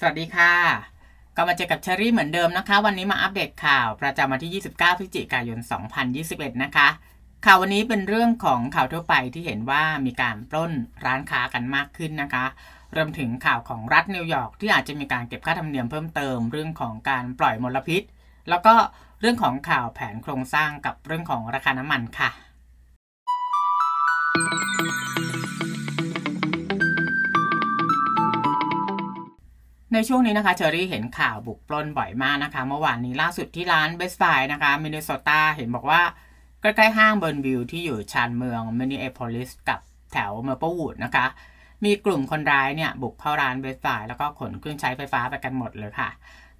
สวัสดีค่ะ ก็มาเจอกับเชอรี่เหมือนเดิมนะคะ วันนี้มาอัปเดตข่าวประจำวันที่29พฤศจิกายน2021 นะคะ ข่าววันนี้เป็นเรื่องของข่าวทั่วไปที่เห็นว่ามีการปล้นร้านค้ากันมากขึ้นนะคะรวมถึงข่าวของรัฐนิวยอร์กที่อาจจะมีการเก็บค่าธรรมเนียมเพิ่มเติมเรื่องของการปล่อยมลพิษ แล้วก็เรื่องของข่าวแผนโครงสร้างกับเรื่องของราคาน้ำมันค่ะในช่วงนี้นะคะเชอรี่เห็นข่าวบุกปล้นบ่อยมากนะคะ เมื่อวานนี้ล่าสุดที่ร้านเบสไฟนะคะมินนิโซตา เห็นบอกว่า ใกล้ๆห้างเบิร์นวิวที่อยู่ชานเมืองมินนิเอพอลิสกับแถวเมอร์เปวูดนะคะ มีกลุ่มคนร้ายเนี่ย บุกเข้าร้านเบสไฟแล้วก็ขนเครื่องใช้ไฟฟ้าไปกันหมดเลยค่ะ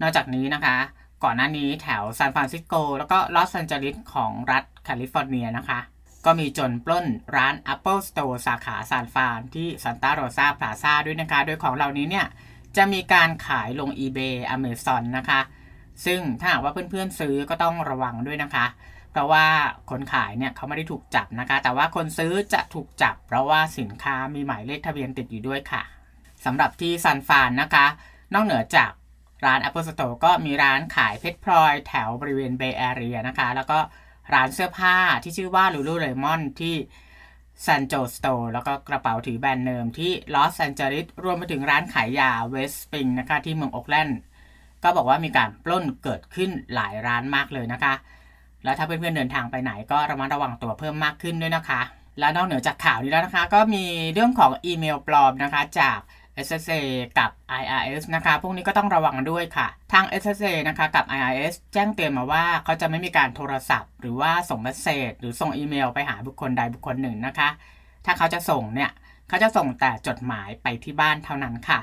นอกจากนี้นะคะ ก่อนหน้านี้แถวซานฟรานซิสโกแล้วก็ลอสแอนเจลิสของรัฐแคลิฟอร์เนียนะคะก็มีจนปล้นร้าน Apple Store สาขาซานฟรานที่ซานตาโรซาพลาซาด้วยนะคะโดยของเหล่านี้เนี่ยจะมีการขายลง eBay Amazon นะคะ ซึ่งถ้าหากว่าเพื่อนๆซื้อก็ต้องระวังด้วยนะคะ เพราะว่าคนขายเนี่ยเขาไม่ได้ถูกจับนะคะ แต่ว่าคนซื้อจะถูกจับเพราะว่าสินค้ามีหมายเลขทะเบียนติดอยู่ด้วยค่ะสำหรับที่ซันฟานนะคะ นอกเหนือจากร้าน Apple Store ก็มีร้านขายเพชรพลอยแถวบริเวณเบย์แอเรียนะคะ แล้วก็ร้านเสื้อผ้าที่ชื่อว่า Lululemon ที่ซันโจสโตแล้วก็กระเป๋าถือแบรนด์เนมที่ลอสแอนเจลิสรวมไปถึงร้านขายยาเวสต์ปิงนะคะที่เมืองโอคแลนด์ก็บอกว่ามีการปล้นเกิดขึ้นหลายร้านมากเลยนะคะ แล้วถ้าเพื่อนๆเดินทางไปไหนก็ระมัดระวังตัวเพิ่มมากขึ้นด้วยนะคะ และนอกเหนือจากข่าวนี้แล้วนะคะ ก็มีเรื่องของอีเมลปลอมนะคะ จาก SSA กับ IRS นะคะ พวกนี้ก็ต้องระวังด้วยค่ะ ทาง SSA นะคะกับ IRS แจ้งเตือนมาว่า เขาจะไม่มีการโทรศัพท์ หรือว่าส่งเมสเซจหรือส่งอีเมลไปหาบุคคลใดบุคคลหนึ่งนะคะ ถ้าเขาจะส่งเนี่ย เขาจะส่งแต่จดหมายไปที่บ้านเท่านั้นค่ะ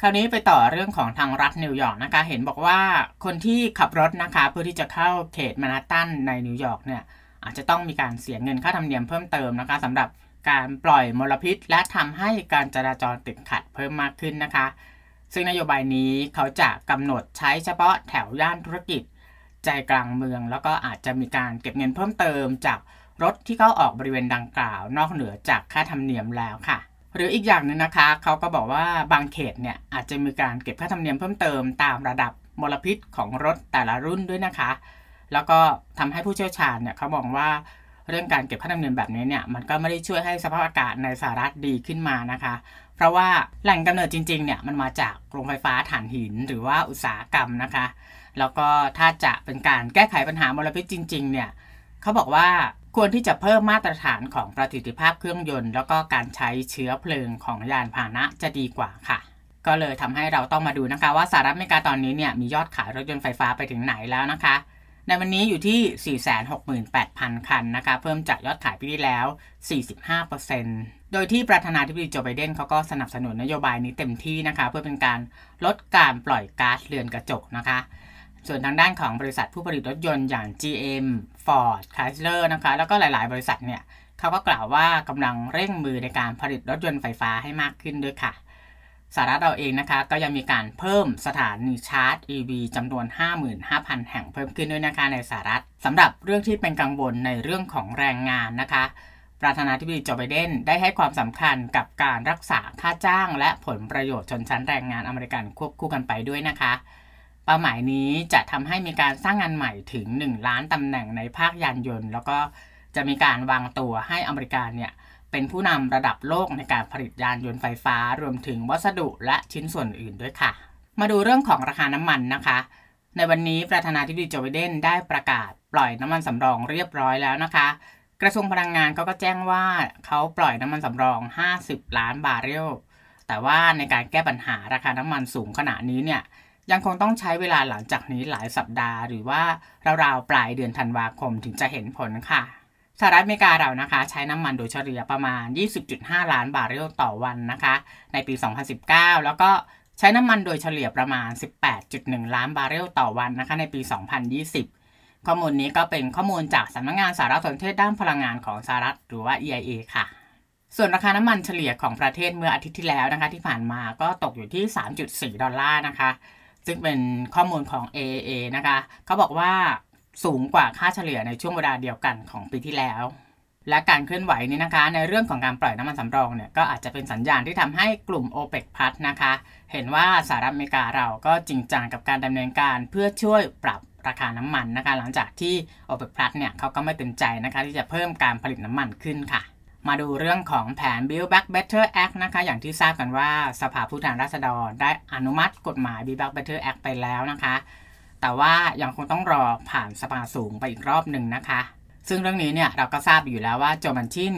คราวนี้ไปต่อเรื่องของทางรัฐนิวยอร์กนะคะ เห็นบอกว่าคนที่ขับรถนะคะเพื่อที่จะเข้าเขตแมนฮัตตันในนิวยอร์กเนี่ยอาจจะต้องมีการเสียเงินค่าธรรมเนียมเพิ่มเติมนะคะสำหรับการปล่อยมลพิษและทำให้การจราจรติดขัดเพิ่มมากขึ้นนะคะ ซึ่งนโยบายนี้เขาจะกำหนดใช้เฉพาะแถวย่านธุรกิจใจกลางเมือง แล้วก็อาจจะมีการเก็บเงินเพิ่มเติมจากรถที่เข้าออกบริเวณดังกล่าว นอกเหนือจากค่าธรรมเนียมแล้วค่ะ หรืออีกอย่างนึงนะคะเขาก็บอกว่าบางเขตเนี่ยอาจจะมีการเก็บค่าธรรมเนียมเพิ่มเติมตามระดับมลพิษของรถแต่ละรุ่นด้วยนะคะ แล้วก็ทำให้ผู้เชี่ยวชาญเนี่ยเขาบอกว่าเรื่องการเก็บค่าธรรมเนียมแบบนี้เนี่ย มันก็ไม่ได้ช่วยให้สภาพอากาศในสหรัฐดีขึ้นมานะคะเพราะว่าแหล่งกำเนิดจริงๆเนี่ยมันมาจากโรงไฟฟ้าถ่านหิน หรือว่าอุตสาหกรรมนะคะ แล้วก็ถ้าจะเป็นการแก้ไขปัญหามลพิษจริงๆเนี่ยเขาบอกว่าควรที่จะเพิ่มมาตรฐานของประสิทธิภาพเครื่องยนต์ แล้วก็การใช้เชื้อเพลิงของยานพาหนะจะดีกว่าค่ะ ก็เลยทำให้เราต้องมาดูนะคะ ว่าสหรัฐอเมริกาตอนนี้เนี่ยมียอดขายรถยนต์ไฟฟ้าไปถึงไหนแล้วนะคะในวันนี้อยู่ที่ 468,000 คันนะคะ เพิ่มจากยอดขายปีที่แล้ว 45%โดยที่ประธานาธิบดีโจไบเดนเขาก็สนับสนุนนโยบายนี้เต็มที่นะคะ เพื่อเป็นการลดการปล่อยก๊าซเรือนกระจกนะคะ ส่วนทางด้านของบริษัทผู้ผลิตรถยนต์อย่าง GM Ford Chrysler นะคะแล้วก็หลายๆบริษัทเนี่ยเขาก็กล่าวว่ากำลังเร่งมือในการผลิตรถยนต์ไฟฟ้าให้มากขึ้นด้วยค่ะสหรัฐเราเองนะคะ ก็ยังมีการเพิ่มสถานีชาร์จ EV จำนวน 55,000 แห่งเพิ่มขึ้นด้วยนะคะในสหรัฐสำหรับเรื่องที่เป็นกังวลในเรื่องของแรงงานนะคะ ประธานาธิบดีโจไบเดนได้ให้ความสำคัญกับการรักษาค่าจ้างและผลประโยชน์ชนชั้นแรงงานอเมริกันควบคู่กันไปด้วยนะคะ เป้าหมายนี้จะทำให้มีการสร้างงานใหม่ถึง 1 ล้านตำแหน่งในภาคยานยนต์ แล้วก็จะมีการวางตัวให้อเมริกาเนี่ย เป็นผู้นำระดับโลกในการผลิตยานยนต์ไฟฟ้า รวมถึงวัสดุและชิ้นส่วนอื่นด้วยค่ะ มาดูเรื่องของราคาน้ำมันนะคะ ในวันนี้ประธานาธิบดีโจไบเดนได้ประกาศปล่อยน้ำมันสำรองเรียบร้อยแล้วนะคะ กระทรวงพลังงานเขาก็แจ้งว่าเขาปล่อยน้ำมันสำรอง 50 ล้านบาร์เรล แต่ว่าในการแก้ปัญหาราคาน้ำมันสูงขนาดนี้เนี่ยยังคงต้องใช้เวลาหลังจากนี้หลายสัปดาห์ หรือว่าราวๆปลายเดือนธันวาคมถึงจะเห็นผลค่ะสหรัฐอเมริกาเรานะคะใช้น้ำมันโดยเฉลี่ยประมาณ 20.5 ล้านบาร์เรลต่อวันนะคะ ในปี 2019 แล้วก็ใช้น้ำมันโดยเฉลี่ยประมาณ 18.1 ล้านบาร์เรลต่อวันนะคะในปี 2020 ข้อมูลนี้ก็เป็นข้อมูลจากสำนักงงานสารสนเทศด้านพลังงานของสหรัฐ หรือว่า EIA ค่ะ ส่วนราคาน้ำมันเฉลี่ยของประเทศเมื่ออาทิตย์ที่แล้วนะคะ ที่ผ่านมาก็ตกอยู่ที่ 3.4 ดอลลาร์นะคะ ซึ่งเป็นข้อมูลของ AAA นะคะ เขาบอกว่าสูงกว่าค่าเฉลี่ยในช่วงเวลาเดียวกันของปีที่แล้ว และการเคลื่อนไหวนี้นะคะ ในเรื่องของการปล่อยน้ำมันสำรองเนี่ยก็อาจจะเป็นสัญญาณที่ทำให้กลุ่ม o p e ปกพั s นะคะเห็นว่าสหรัฐอเมริกาเราก็จริงจังกับการดำเนินการเพื่อช่วยปรับราคาน้ำมันนะคะหลังจากที่ o p e ป Plus เนี่ยเขาก็ไม่เต็มใจนะคะที่จะเพิ่มการผลิตน้ำมันขึ้นค่ะ มาดูเรื่องของแผน Build Back Better Act นะคะอย่างที่ทราบกันว่าสภาผู้แทนราษฎร ได้อนุมัติ กฎหมาย Build Back Better Act ไปแล้วนะคะแต่ว่ายังคงต้องรอผ่านสภาสูงไปอีกรอบหนึ่งนะคะ ซึ่งเรื่องนี้เนี่ยเราก็ทราบอยู่แล้วว่าโจมันชิน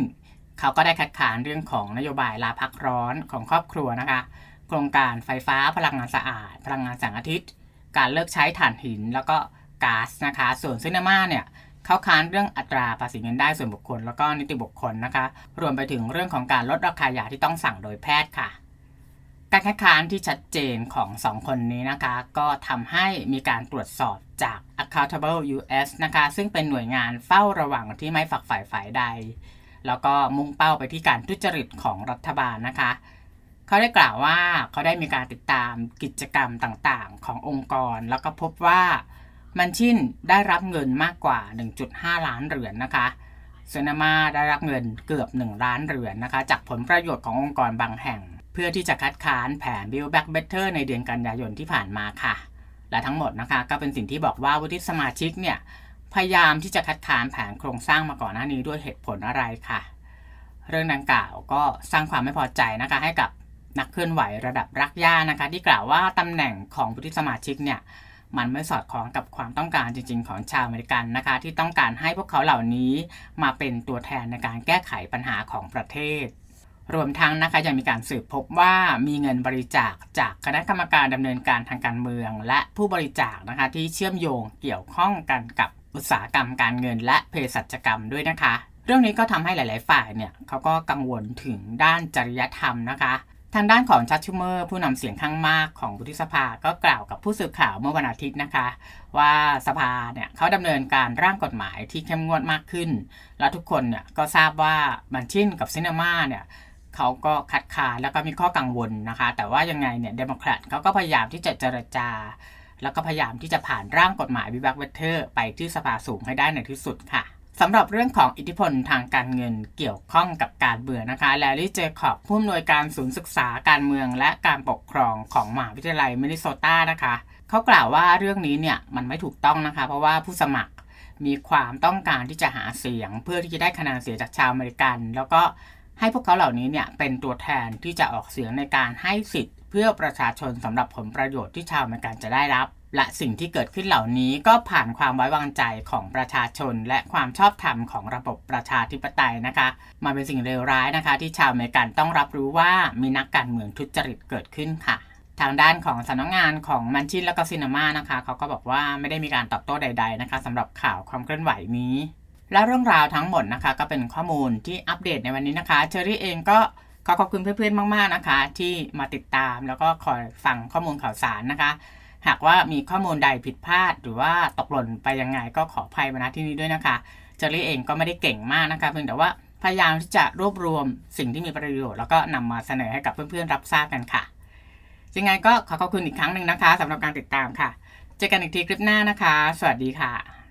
เขาก็ได้คัดค้านเรื่องของนโยบายลาพักร้อนของครอบครัวนะคะ โครงการไฟฟ้าพลังงานสะอาด พลังงานแสงอาทิตย์ การเลิกใช้ถ่านหินแล้วก็ก๊าซนะคะ ส่วนซินามาเนี่ย เขาค้านเรื่องอัตราภาษีเงินได้ส่วนบุคคลแล้วก็นิติบุคคลนะคะ รวมไปถึงเรื่องของการลดราคายาที่ต้องสั่งโดยแพทย์ค่ะการคัดค้านที่ชัดเจนของ 2 คนนี้นะคะ ก็ทำให้มีการตรวจสอบจาก Accountable US นะคะ ซึ่งเป็นหน่วยงานเฝ้าระวังที่ไม่ฝักฝ่ายฝ่ายใด แล้วก็มุ่งเป้าไปที่การทุจริตของรัฐบาลนะคะ เขาได้กล่าวว่าเขาได้มีการติดตามกิจกรรมต่างๆขององค์กร แล้วก็พบว่ามันชินได้รับเงินมากกว่า 1.5 ล้านเหรียญนนะคะเซนามาได้รับเงินเกือบ1ล้านเหรียญนนะคะจากผลประโยชน์ขององค์กรบางแห่งเพื่อที่จะคัดค้านแผน Build Back Better ในเดือนกันยายนที่ผ่านมาค่ะ และทั้งหมดนะคะ ก็เป็นสิ่งที่บอกว่าวุฒิสมาชิกเนี่ยพยายามที่จะคัดค้านแผนโครงสร้างมาก่อนหน้านี้ด้วยเหตุผลอะไรค่ะ เรื่องดังกล่าวก็สร้างความไม่พอใจนะคะ ให้กับนักเคลื่อนไหวระดับรักย่านะคะ ที่กล่าวว่าตำแหน่งของวุฒิสมาชิกเนี่ยมันไม่สอดคล้องกับความต้องการจริง ๆ ของชาวอเมริกันนะคะ ที่ต้องการให้พวกเขาเหล่านี้มาเป็นตัวแทนในการแก้ไขปัญหาของประเทศรวมทั้งนะคะยังมีการสืบพบว่ามีเงินบริจาคจากคณะกรรมการดำเนินการทางการเมือง และผู้บริจาคนะคะที่เชื่อมโยงเกี่ยวข้องกันกับอุตสาหกรรมการเงินและเภสัชกรรมด้วยนะคะ เรื่องนี้ก็ทำให้หลาย ๆ ฝ่ายเนี่ยเขาก็กังวลถึงด้านจริยธรรมนะคะ ทางด้านของชัดชูเมอร์ผู้นำเสียงข้างมากของบุฒิสภาก็กล่าวกับผู้สื่อข่าวเมื่อวันอาทิตย์นะคะ ว่าสภาเนี่ยเขาดำเนินการร่างกฎหมายที่เข้มงวดมากขึ้นและทุกคนเนี่ยก็ทราบว่ามันชินกับซินีมาเนี่ยเขาก็คัดค้านแล้วก็มีข้อกังวลนะคะ แต่ว่ายังไงเนี่ยเดโมแครตเขาก็พยายามที่จะเจรจา แล้วก็พยายามที่จะผ่านร่างกฎหมายวิบักเวเทอร์ไปที่สภาสูงให้ได้ในที่สุดค่ะสำหรับเรื่องของอิทธิพลทางการเงินเกี่ยวข้องกับการเบื่อนะคะ แลรี่เจคอบผู้อำนวยการศูนย์ศึกษาการเมืองและการปกครองของมหาวิทยาลัยมินิโซตานะคะเขากล่าวว่าเรื่องนี้เนี่ยมันไม่ถูกต้องนะคะ เพราะว่าผู้สมัครมีความต้องการที่จะหาเสียง เพื่อที่จะได้คะแนนเสียงจากชาวอเมริกัน แล้วก็ให้พวกเขาเหล่านี้เนี่ยเป็นตัวแทนที่จะออกเสียงในการให้สิทธิ์ เพื่อประชาชนสำหรับผลประโยชน์ที่ชาวเมริกันจะได้รับ และสิ่งที่เกิดขึ้นเหล่านี้ก็ผ่านความไว้วางใจของประชาชน และความชอบธรรมของระบบประชาธิปไตยนะคะมาเป็นสิ่งเลวร้ายนะคะ ที่ชาวเมกันต้องรับรู้ว่ามีนักการเมืองทุจริตเกิดขึ้นค่ะ ทางด้านของสำนักงงานของมันชินและก็ซินามานะคะเขาก็บอกว่าไม่ได้มีการตอบโต้ใด ๆ นะคะสำหรับข่าวความเคลื่อนไหวนี้และเรื่องราวทั้งหมดนะคะ ก็เป็นข้อมูลที่อัปเดตในวันนี้นะคะเชอรี่เองก็ขอขอบคุณเพื่อนๆมากๆนะคะ ที่มาติดตามแล้วก็คอยฟังข้อมูลข่าวสารนะคะ หากว่ามีข้อมูลใดผิดพลาดหรือว่าตกหล่นไปยังไง ก็ขออภัยมาณที่นี้ด้วยนะคะเชอรี่เองก็ไม่ได้เก่งมากนะคะ เพียงแต่ว่าพยายามที่จะรวบรวมสิ่งที่มีประโยชน์ แล้วก็นำมาเสนอให้กับเพื่อนๆรับทราบกันค่ะยังไงก็ขอขอบคุณอีกครั้งหนึ่งนะคะ สำหรับการติดตามค่ะ เจอกันอีกทีคลิปหน้านะคะ สวัสดีค่ะ